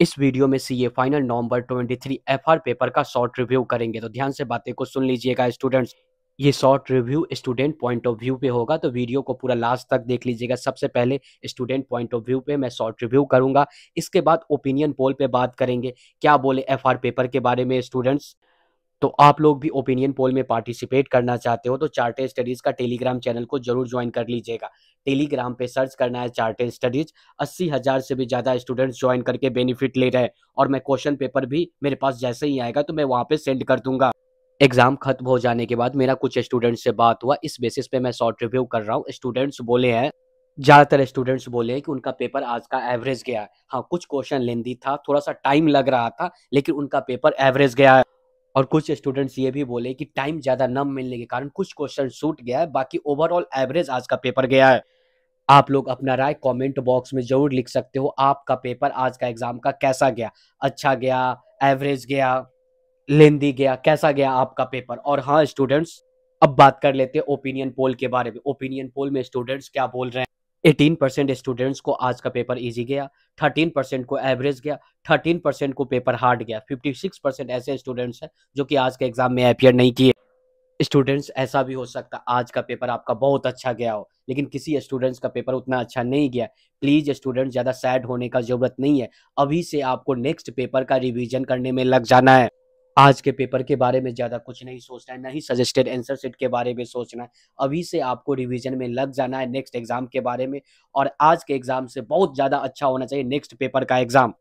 इस वीडियो में C A final November 23 F R paper का शॉर्ट रिव्यू करेंगे तो ध्यान से बातें को सुन लीजिएगा स्टूडेंट्स ये short review student point of view पे होगा तो वीडियो को पूरा लास्ट तक देख लीजिएगा सबसे पहले स्टूडेंट पॉइंट ऑफ व्यू पे मैं शॉर्ट रिव्यू करूंगा इसके बाद ओपिनियन पोल पे बात करेंगे क्या बोले एफआर पेपर के बारे में स्टूडेंट्स तो आप लोग भी ओपिनियन पोल में पार्टिसिपेट करना चाहते हो तो चार्टर स्टडीज़ का टेलीग्राम चैनल को जरूर ज्वाइन कर लीजिएगा टेलीग्राम पे सर्च करना है चार्टर स्टडीज़ अस्सी हज़ार से भी ज़्यादा स्टूडेंट्स ज्वाइन करके बेनिफिट ले रहे हैं और मैं क्वेश्चन पेपर भी मेरे पास जैसे ही आएगा तो मैं वहाँ पर सेंड कर दूंगा एग्जाम खत्म हो जाने के बाद मेरा कुछ स्टूडेंट्स से बात हुआ इस बेसिस पे मैं शॉर्ट रिव्यू कर रहा हूँ स्टूडेंट्स बोले हैं ज़्यादातर स्टूडेंट्स बोले हैं कि उनका पेपर आज का एवरेज गया है हाँ कुछ क्वेश्चन लेंदी था थोड़ा सा टाइम लग रहा था लेकिन उनका पेपर एवरेज गया है और कुछ स्टूडेंट्स ये भी बोले कि टाइम ज़्यादा न मिलने के कारण कुछ क्वेश्चन छूट गया है बाकी ओवरऑल एवरेज आज का पेपर गया है आप लोग अपना राय कमेंट बॉक्स में जरूर लिख सकते हो आपका पेपर आज का एग्जाम का कैसा गया अच्छा गया एवरेज गया लेंदी गया कैसा गया आपका पेपर और हाँ स्टूडेंट्स अब बात कर लेते हैं ओपिनियन पोल के बारे में ओपिनियन पोल में स्टूडेंट्स क्या बोल रहे हैं एटीन परसेंट स्टूडेंट्स को आज का पेपर इजी गया थर्टीन परसेंट को एवरेज गया थर्टीन परसेंट को पेपर हार्ड गया फिफ्टी सिक्स परसेंट ऐसे स्टूडेंट्स हैं जो कि आज के एग्जाम में अपियर नहीं किए स्टूडेंट्स ऐसा भी हो सकता आज का पेपर आपका बहुत अच्छा गया हो लेकिन किसी स्टूडेंट्स का पेपर उतना अच्छा नहीं गया प्लीज़ स्टूडेंट ज़्यादा सैड होने का ज़रूरत नहीं है अभी से आपको नेक्स्ट पेपर का रिविजन करने में लग जाना है आज के पेपर के बारे में ज़्यादा कुछ नहीं सोचना है नहीं सजेस्टेड आंसर सेट के बारे में सोचना है अभी से आपको रिवीजन में लग जाना है नेक्स्ट एग्जाम के बारे में और आज के एग्जाम से बहुत ज़्यादा अच्छा होना चाहिए नेक्स्ट पेपर का एग्जाम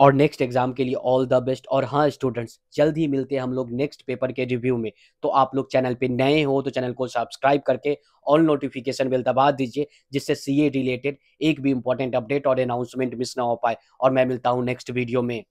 और नेक्स्ट एग्जाम के लिए ऑल द बेस्ट और हाँ स्टूडेंट्स जल्द ही मिलते हैं हम लोग नेक्स्ट पेपर के रिव्यू में तो आप लोग चैनल पे नए हो तो चैनल को सब्सक्राइब करके ऑल नोटिफिकेशन बिल दबा दीजिए जिससे सीए रिलेटेड एक भी इंपॉर्टेंट अपडेट और अनाउंसमेंट मिस ना हो पाए और मैं मिलता हूँ नेक्स्ट वीडियो में